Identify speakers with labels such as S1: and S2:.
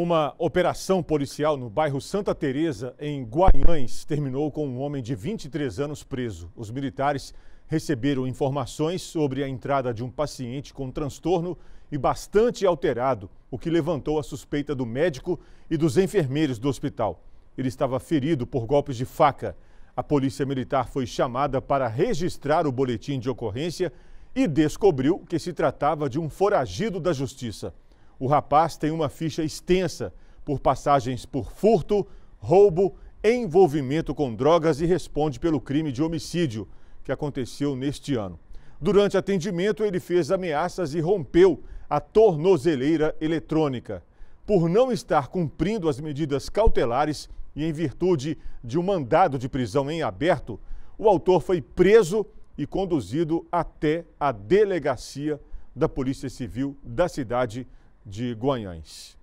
S1: Uma operação policial no bairro Santa Teresa em Guanhães, terminou com um homem de 23 anos preso. Os militares receberam informações sobre a entrada de um paciente com transtorno e bastante alterado, o que levantou a suspeita do médico e dos enfermeiros do hospital. Ele estava ferido por golpes de faca. A polícia militar foi chamada para registrar o boletim de ocorrência e descobriu que se tratava de um foragido da justiça. O rapaz tem uma ficha extensa por passagens por furto, roubo, envolvimento com drogas e responde pelo crime de homicídio que aconteceu neste ano. Durante atendimento, ele fez ameaças e rompeu a tornozeleira eletrônica. Por não estar cumprindo as medidas cautelares e em virtude de um mandado de prisão em aberto, o autor foi preso e conduzido até a delegacia da Polícia Civil da cidade de Guanhães.